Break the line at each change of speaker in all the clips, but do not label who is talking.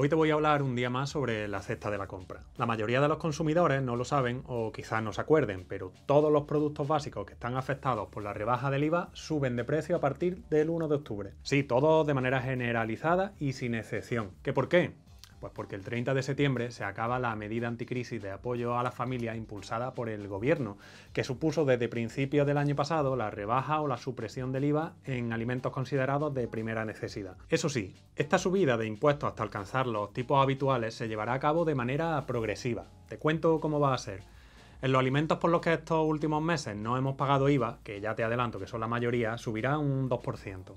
Hoy te voy a hablar un día más sobre la cesta de la compra. La mayoría de los consumidores no lo saben o quizás no se acuerden, pero todos los productos básicos que están afectados por la rebaja del IVA suben de precio a partir del 1 de octubre. Sí, todo de manera generalizada y sin excepción. ¿Qué por qué? Pues porque el 30 de septiembre se acaba la medida anticrisis de apoyo a las familia impulsada por el gobierno, que supuso desde principios del año pasado la rebaja o la supresión del IVA en alimentos considerados de primera necesidad. Eso sí, esta subida de impuestos hasta alcanzar los tipos habituales se llevará a cabo de manera progresiva. Te cuento cómo va a ser. En los alimentos por los que estos últimos meses no hemos pagado IVA, que ya te adelanto que son la mayoría, subirá un 2%.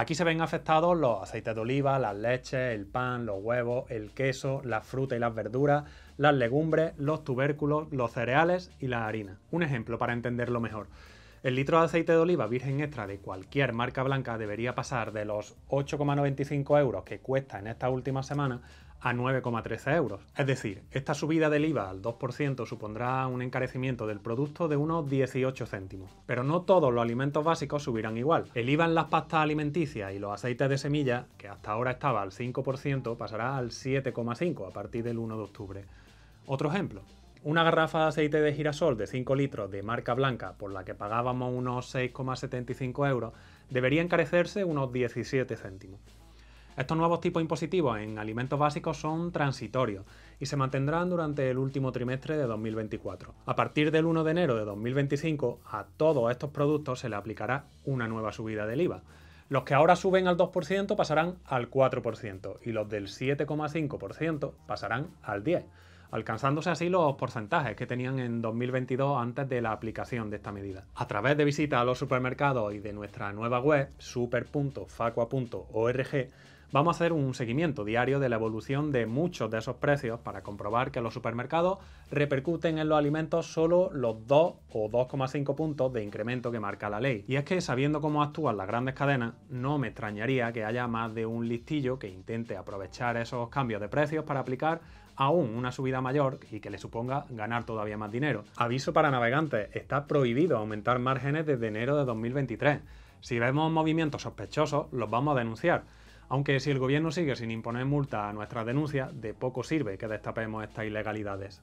Aquí se ven afectados los aceites de oliva, las leches, el pan, los huevos, el queso, las frutas y las verduras, las legumbres, los tubérculos, los cereales y la harina. Un ejemplo para entenderlo mejor. El litro de aceite de oliva virgen extra de cualquier marca blanca debería pasar de los 8,95 euros que cuesta en esta última semana a 9,13 euros. Es decir, esta subida del IVA al 2% supondrá un encarecimiento del producto de unos 18 céntimos. Pero no todos los alimentos básicos subirán igual. El IVA en las pastas alimenticias y los aceites de semilla, que hasta ahora estaba al 5%, pasará al 7,5 a partir del 1 de octubre. Otro ejemplo, una garrafa de aceite de girasol de 5 litros de marca blanca, por la que pagábamos unos 6,75 euros, debería encarecerse unos 17 céntimos. Estos nuevos tipos impositivos en alimentos básicos son transitorios y se mantendrán durante el último trimestre de 2024. A partir del 1 de enero de 2025, a todos estos productos se le aplicará una nueva subida del IVA. Los que ahora suben al 2% pasarán al 4% y los del 7,5% pasarán al 10% alcanzándose así los porcentajes que tenían en 2022 antes de la aplicación de esta medida. A través de visitas a los supermercados y de nuestra nueva web, super.facua.org, Vamos a hacer un seguimiento diario de la evolución de muchos de esos precios para comprobar que los supermercados repercuten en los alimentos solo los 2 o 2,5 puntos de incremento que marca la ley. Y es que sabiendo cómo actúan las grandes cadenas, no me extrañaría que haya más de un listillo que intente aprovechar esos cambios de precios para aplicar aún una subida mayor y que le suponga ganar todavía más dinero. Aviso para navegantes, está prohibido aumentar márgenes desde enero de 2023. Si vemos movimientos sospechosos, los vamos a denunciar aunque si el gobierno sigue sin imponer multa a nuestras denuncias, de poco sirve que destapemos estas ilegalidades.